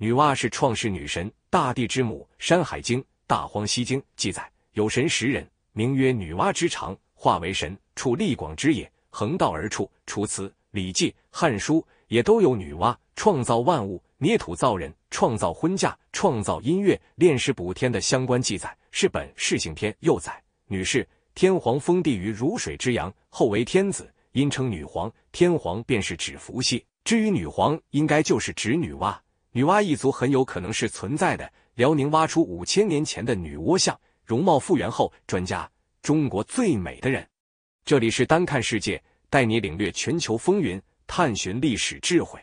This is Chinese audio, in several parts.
女娲是创世女神，大地之母，《山海经·大荒西经》记载有神十人，名曰女娲之长，化为神，处力广之也，横道而处。《楚辞》《礼记》《汉书》也都有女娲创造万物、捏土造人、创造婚嫁、创造音乐、炼石补天的相关记载。是本《世姓篇》又载女氏，天皇封地于如水之阳，后为天子，因称女皇。天皇便是指伏羲，至于女皇，应该就是指女娲。女娲一族很有可能是存在的。辽宁挖出五千年前的女娲像，容貌复原后，专家：中国最美的人。这里是单看世界，带你领略全球风云，探寻历史智慧。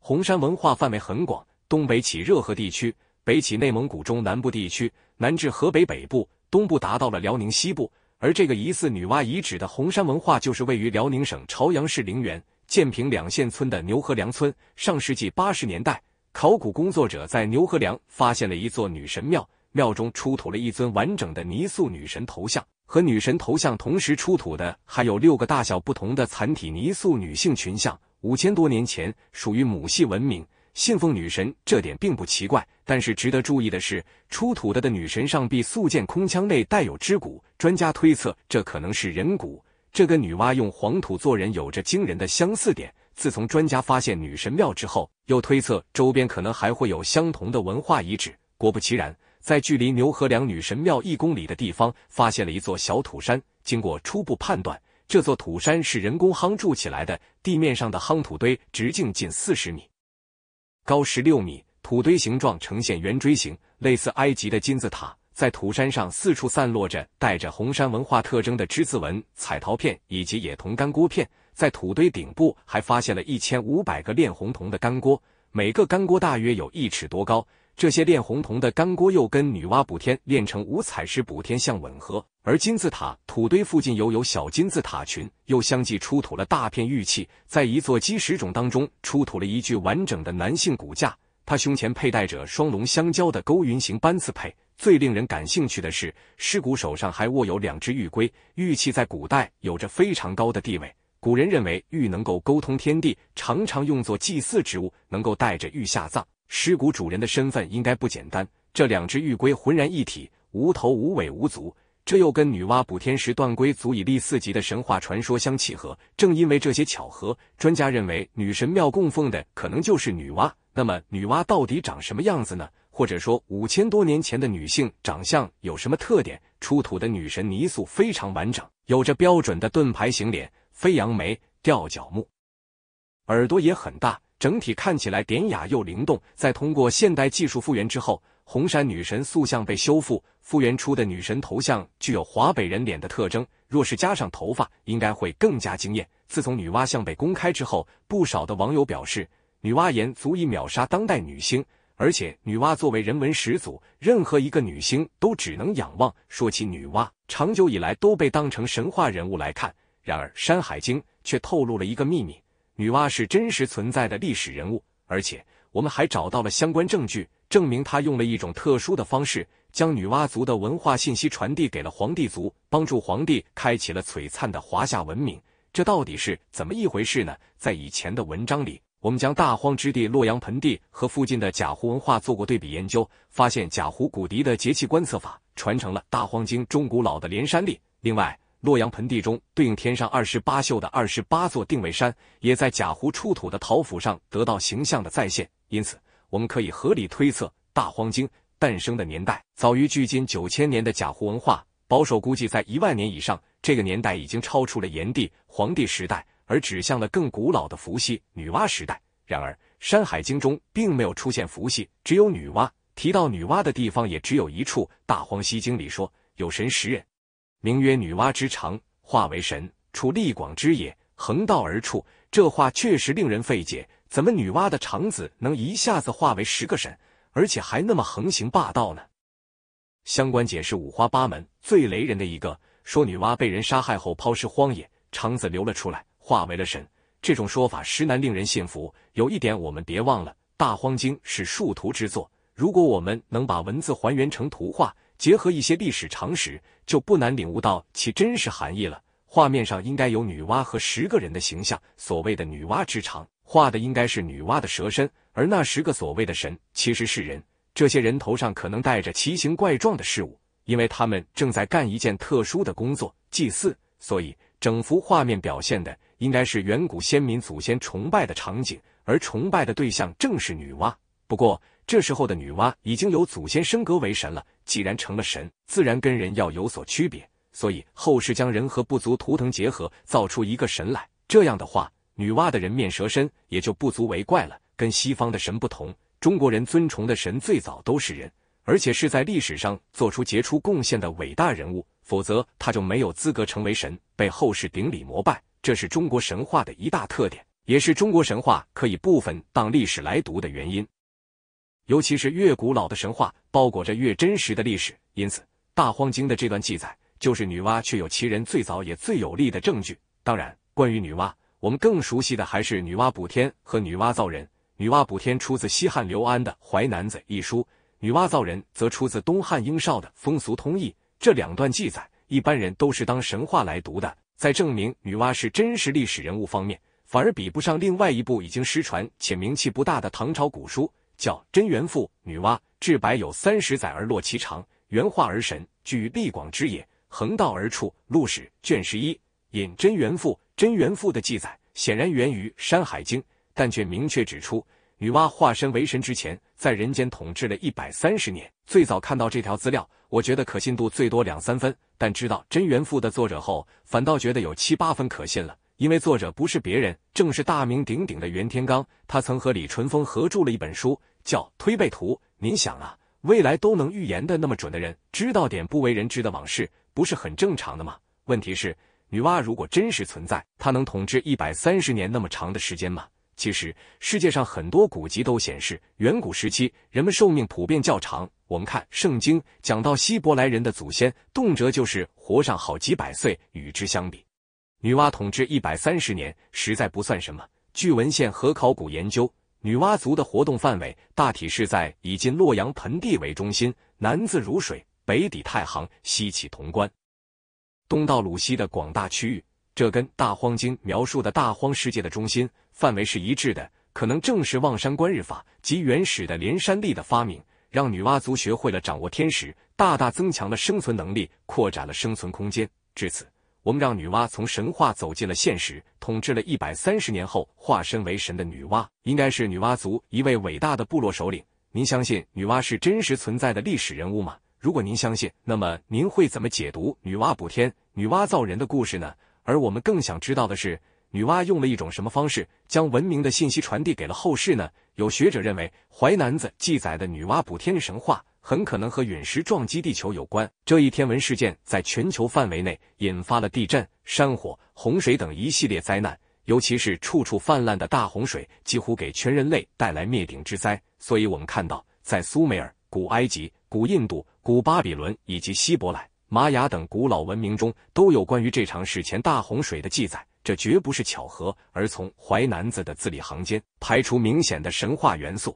红山文化范围很广，东北起热河地区，北起内蒙古中南部地区，南至河北北部，东部达到了辽宁西部。而这个疑似女娲遗址的红山文化，就是位于辽宁省朝阳市陵园建平两县村的牛河梁村。上世纪八十年代。考古工作者在牛河梁发现了一座女神庙，庙中出土了一尊完整的泥塑女神头像，和女神头像同时出土的还有六个大小不同的残体泥塑女性群像。五千多年前，属于母系文明，信奉女神，这点并不奇怪。但是值得注意的是，出土的的女神上臂塑件空腔内带有肢骨，专家推测这可能是人骨，这跟女娲用黄土做人有着惊人的相似点。自从专家发现女神庙之后，又推测周边可能还会有相同的文化遗址。果不其然，在距离牛河梁女神庙一公里的地方，发现了一座小土山。经过初步判断，这座土山是人工夯筑起来的，地面上的夯土堆直径近四十米，高十六米，土堆形状呈现圆锥形，类似埃及的金字塔。在土山上四处散落着带着红山文化特征的之字纹彩陶片以及野铜干锅片。在土堆顶部还发现了一千五百个炼红铜的干锅，每个干锅大约有一尺多高。这些炼红铜的干锅又跟女娲补天炼成五彩石补天相吻合。而金字塔土堆附近又有小金字塔群，又相继出土了大片玉器。在一座基石冢当中出土了一具完整的男性骨架，他胸前佩戴着双龙相交的勾云形斑刺佩。最令人感兴趣的是，尸骨手上还握有两只玉龟。玉器在古代有着非常高的地位。古人认为玉能够沟通天地，常常用作祭祀之物，能够带着玉下葬，尸骨主人的身份应该不简单。这两只玉龟浑然一体，无头无尾无足，这又跟女娲补天时断龟足以立四级的神话传说相契合。正因为这些巧合，专家认为女神庙供奉的可能就是女娲。那么女娲到底长什么样子呢？或者说五千多年前的女性长相有什么特点？出土的女神泥塑非常完整，有着标准的盾牌形脸。飞扬眉、吊脚木，耳朵也很大，整体看起来典雅又灵动。在通过现代技术复原之后，红山女神塑像被修复，复原出的女神头像具有华北人脸的特征。若是加上头发，应该会更加惊艳。自从女娲像被公开之后，不少的网友表示，女娲颜足以秒杀当代女星，而且女娲作为人文始祖，任何一个女星都只能仰望。说起女娲，长久以来都被当成神话人物来看。然而，《山海经》却透露了一个秘密：女娲是真实存在的历史人物，而且我们还找到了相关证据，证明她用了一种特殊的方式，将女娲族的文化信息传递给了黄帝族，帮助黄帝开启了璀璨的华夏文明。这到底是怎么一回事呢？在以前的文章里，我们将大荒之地洛阳盆地和附近的贾湖文化做过对比研究，发现贾湖骨笛的节气观测法传承了《大荒经》中古老的连山历。另外，洛阳盆地中对应天上二十八宿的二十八座定位山，也在贾湖出土的陶釜上得到形象的再现。因此，我们可以合理推测，《大荒经》诞生的年代早于距今九千年的贾湖文化，保守估计在一万年以上。这个年代已经超出了炎帝、黄帝时代，而指向了更古老的伏羲、女娲时代。然而，《山海经》中并没有出现伏羲，只有女娲。提到女娲的地方也只有一处，《大荒西经》里说：“有神识人。”名曰女娲之长，化为神，处力广之也，横道而处。这话确实令人费解，怎么女娲的肠子能一下子化为十个神，而且还那么横行霸道呢？相关解释五花八门，最雷人的一个说女娲被人杀害后抛尸荒野，肠子流了出来，化为了神。这种说法实难令人信服。有一点我们别忘了，《大荒经》是树图之作，如果我们能把文字还原成图画。结合一些历史常识，就不难领悟到其真实含义了。画面上应该有女娲和十个人的形象，所谓的“女娲之长”，画的应该是女娲的蛇身，而那十个所谓的神其实是人。这些人头上可能带着奇形怪状的事物，因为他们正在干一件特殊的工作——祭祀。所以，整幅画面表现的应该是远古先民祖先崇拜的场景，而崇拜的对象正是女娲。不过，这时候的女娲已经由祖先升格为神了。既然成了神，自然跟人要有所区别。所以后世将人和部族图腾结合，造出一个神来。这样的话，女娲的人面蛇身也就不足为怪了。跟西方的神不同，中国人尊崇的神最早都是人，而且是在历史上做出杰出贡献的伟大人物，否则他就没有资格成为神，被后世顶礼膜拜。这是中国神话的一大特点，也是中国神话可以部分当历史来读的原因。尤其是越古老的神话，包裹着越真实的历史。因此，《大荒经》的这段记载，就是女娲确有其人最早也最有力的证据。当然，关于女娲，我们更熟悉的还是女娲补天和女娲造人。女娲补天出自西汉刘安的《淮南子》一书，女娲造人则出自东汉英少的《风俗通义》。这两段记载，一般人都是当神话来读的。在证明女娲是真实历史人物方面，反而比不上另外一部已经失传且名气不大的唐朝古书。叫《真元赋》，女娲至白有三十载而落其长，元化而神，于力广之也。横道而处。路史卷十一引《真元赋》，《真元赋》的记载显然源于《山海经》，但却明确指出，女娲化身为神之前，在人间统治了一百三十年。最早看到这条资料，我觉得可信度最多两三分，但知道《真元赋》的作者后，反倒觉得有七八分可信了。因为作者不是别人，正是大名鼎鼎的袁天罡。他曾和李淳风合著了一本书，叫《推背图》。您想啊，未来都能预言的那么准的人，知道点不为人知的往事，不是很正常的吗？问题是，女娲如果真实存在，她能统治一百三十年那么长的时间吗？其实，世界上很多古籍都显示，远古时期人们寿命普遍较长。我们看《圣经》，讲到希伯来人的祖先，动辄就是活上好几百岁，与之相比。女娲统治一百三十年，实在不算什么。据文献和考古研究，女娲族的活动范围大体是在以今洛阳盆地为中心，南自汝水，北抵太行，西起潼关，东到鲁西的广大区域。这跟《大荒经》描述的大荒世界的中心范围是一致的。可能正是望山观日法及原始的连山历的发明，让女娲族学会了掌握天时，大大增强了生存能力，扩展了生存空间。至此。我们让女娲从神话走进了现实，统治了一百三十年后化身为神的女娲，应该是女娲族一位伟大的部落首领。您相信女娲是真实存在的历史人物吗？如果您相信，那么您会怎么解读女娲补天、女娲造人的故事呢？而我们更想知道的是，女娲用了一种什么方式将文明的信息传递给了后世呢？有学者认为，《淮南子》记载的女娲补天神话。很可能和陨石撞击地球有关。这一天文事件在全球范围内引发了地震、山火、洪水等一系列灾难，尤其是处处泛滥的大洪水，几乎给全人类带来灭顶之灾。所以，我们看到，在苏美尔、古埃及、古印度、古巴比伦以及希伯来、玛雅等古老文明中，都有关于这场史前大洪水的记载。这绝不是巧合，而从《淮南子》的字里行间，排除明显的神话元素。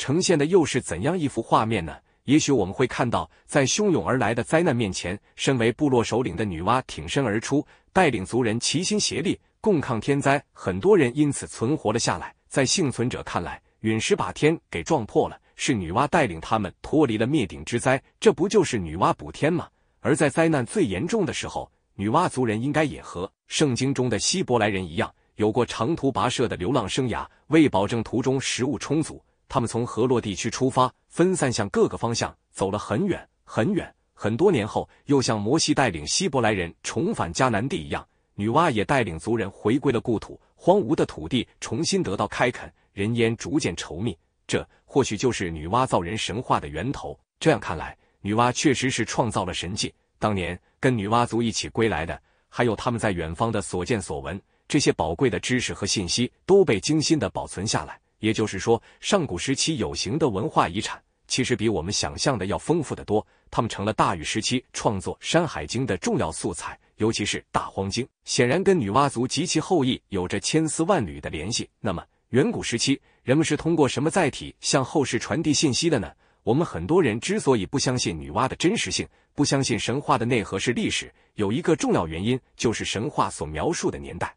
呈现的又是怎样一幅画面呢？也许我们会看到，在汹涌而来的灾难面前，身为部落首领的女娲挺身而出，带领族人齐心协力，共抗天灾。很多人因此存活了下来。在幸存者看来，陨石把天给撞破了，是女娲带领他们脱离了灭顶之灾。这不就是女娲补天吗？而在灾难最严重的时候，女娲族人应该也和圣经中的希伯来人一样，有过长途跋涉的流浪生涯。为保证途中食物充足。他们从河洛地区出发，分散向各个方向走了很远很远。很多年后，又像摩西带领希伯来人重返迦南地一样，女娲也带领族人回归了故土。荒芜的土地重新得到开垦，人烟逐渐稠密。这或许就是女娲造人神话的源头。这样看来，女娲确实是创造了神迹。当年跟女娲族一起归来的，还有他们在远方的所见所闻，这些宝贵的知识和信息都被精心的保存下来。也就是说，上古时期有形的文化遗产其实比我们想象的要丰富的多。他们成了大禹时期创作《山海经》的重要素材，尤其是《大荒经》，显然跟女娲族及其后裔有着千丝万缕的联系。那么，远古时期人们是通过什么载体向后世传递信息的呢？我们很多人之所以不相信女娲的真实性，不相信神话的内核是历史，有一个重要原因就是神话所描述的年代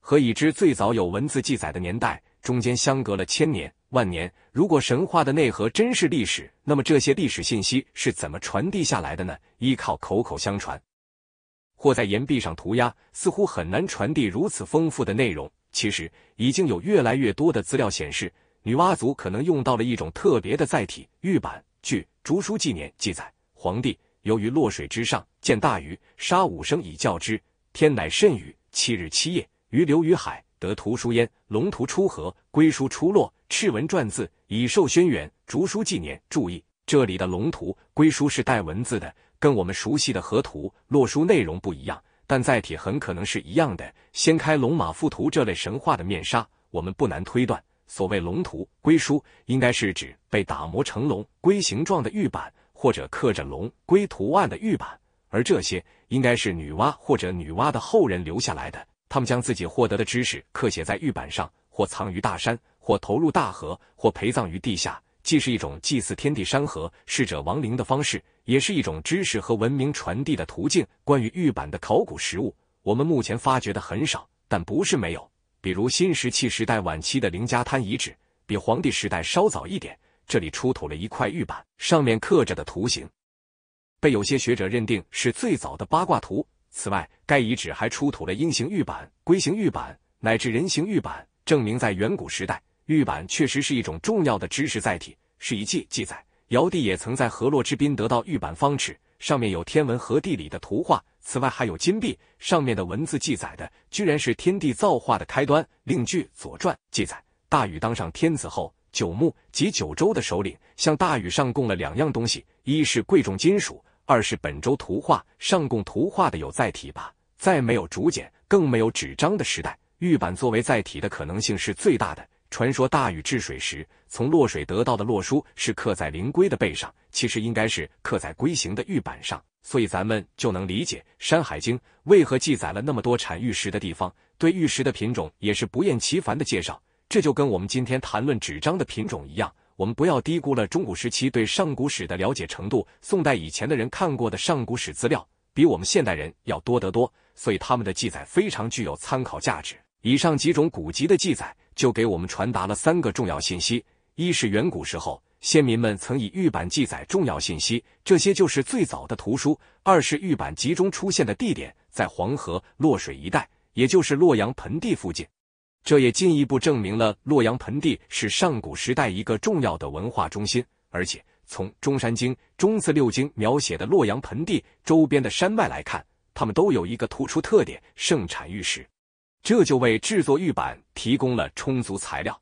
和已知最早有文字记载的年代。中间相隔了千年万年。如果神话的内核真是历史，那么这些历史信息是怎么传递下来的呢？依靠口口相传，或在岩壁上涂鸦，似乎很难传递如此丰富的内容。其实，已经有越来越多的资料显示，女娲族可能用到了一种特别的载体——玉板、据《竹书、纪年》记载。皇帝由于落水之上，见大鱼，杀五声以教之。天乃甚雨，七日七夜，鱼流于海。得图书焉，龙图出河，龟书出洛，赤文篆字，以授轩辕，竹书纪年。注意，这里的龙图、龟书是带文字的，跟我们熟悉的河图、洛书内容不一样，但载体很可能是一样的。掀开龙马附图这类神话的面纱，我们不难推断，所谓龙图、龟书，应该是指被打磨成龙龟形状的玉板，或者刻着龙龟图案的玉板，而这些应该是女娲或者女娲的后人留下来的。他们将自己获得的知识刻写在玉板上，或藏于大山，或投入大河，或陪葬于地下，既是一种祭祀天地山河、逝者亡灵的方式，也是一种知识和文明传递的途径。关于玉板的考古实物，我们目前发掘的很少，但不是没有。比如新石器时代晚期的凌家滩遗址，比黄帝时代稍早一点，这里出土了一块玉板，上面刻着的图形，被有些学者认定是最早的八卦图。此外，该遗址还出土了鹰形玉板、龟形玉板乃至人形玉板，证明在远古时代，玉板确实是一种重要的知识载体。《是一记》记载，尧帝也曾在河洛之滨得到玉板方尺，上面有天文和地理的图画。此外，还有金币，上面的文字记载的居然是天地造化的开端。另据《左传》记载，大禹当上天子后，九牧及九州的首领向大禹上供了两样东西，一是贵重金属。二是本周图画上供图画的有载体吧，在没有竹简、更没有纸张的时代，玉板作为载体的可能性是最大的。传说大禹治水时，从洛水得到的洛书是刻在灵龟的背上，其实应该是刻在龟形的玉板上。所以咱们就能理解《山海经》为何记载了那么多产玉石的地方，对玉石的品种也是不厌其烦的介绍。这就跟我们今天谈论纸张的品种一样。我们不要低估了中古时期对上古史的了解程度。宋代以前的人看过的上古史资料，比我们现代人要多得多，所以他们的记载非常具有参考价值。以上几种古籍的记载，就给我们传达了三个重要信息：一是远古时候，先民们曾以玉板记载重要信息，这些就是最早的图书；二是玉板集中出现的地点在黄河、洛水一带，也就是洛阳盆地附近。这也进一步证明了洛阳盆地是上古时代一个重要的文化中心，而且从《中山经》《中次六经》描写的洛阳盆地周边的山脉来看，它们都有一个突出特点——盛产玉石，这就为制作玉板提供了充足材料。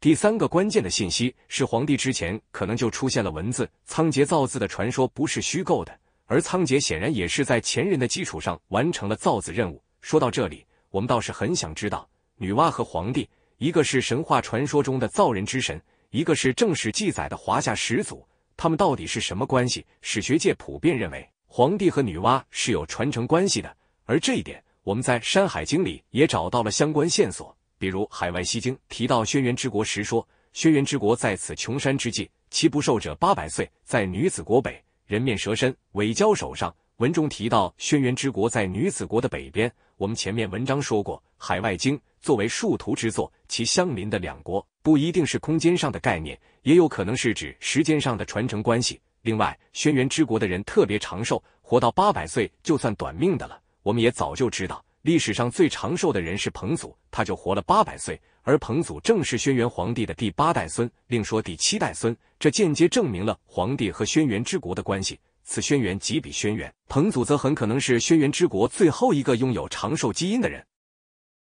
第三个关键的信息是，皇帝之前可能就出现了文字，仓颉造字的传说不是虚构的，而仓颉显然也是在前人的基础上完成了造字任务。说到这里，我们倒是很想知道。女娲和皇帝，一个是神话传说中的造人之神，一个是正史记载的华夏始祖，他们到底是什么关系？史学界普遍认为，皇帝和女娲是有传承关系的，而这一点，我们在《山海经》里也找到了相关线索。比如《海外西经》提到轩辕之国时说：“轩辕之国在此穷山之际，其不寿者八百岁，在女子国北，人面蛇身，尾交手上。”文中提到轩辕之国在女子国的北边。我们前面文章说过，《海外经》。作为树图之作，其相邻的两国不一定是空间上的概念，也有可能是指时间上的传承关系。另外，轩辕之国的人特别长寿，活到八百岁就算短命的了。我们也早就知道，历史上最长寿的人是彭祖，他就活了八百岁，而彭祖正是轩辕皇帝的第八代孙。另说第七代孙，这间接证明了皇帝和轩辕之国的关系。此轩辕即比轩辕彭祖，则很可能是轩辕之国最后一个拥有长寿基因的人。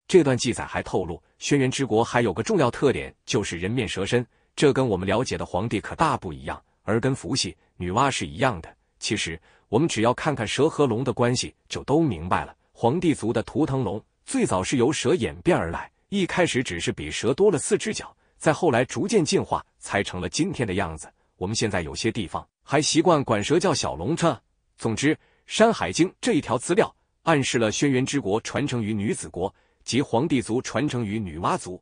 这段记载还透露，轩辕之国还有个重要特点，就是人面蛇身，这跟我们了解的皇帝可大不一样，而跟伏羲、女娲是一样的。其实，我们只要看看蛇和龙的关系，就都明白了。皇帝族的图腾龙，最早是由蛇演变而来，一开始只是比蛇多了四只脚，再后来逐渐进化，才成了今天的样子。我们现在有些地方还习惯管蛇叫小龙，称。总之，《山海经》这一条资料暗示了轩辕之国传承于女子国。及皇帝族传承于女娲族。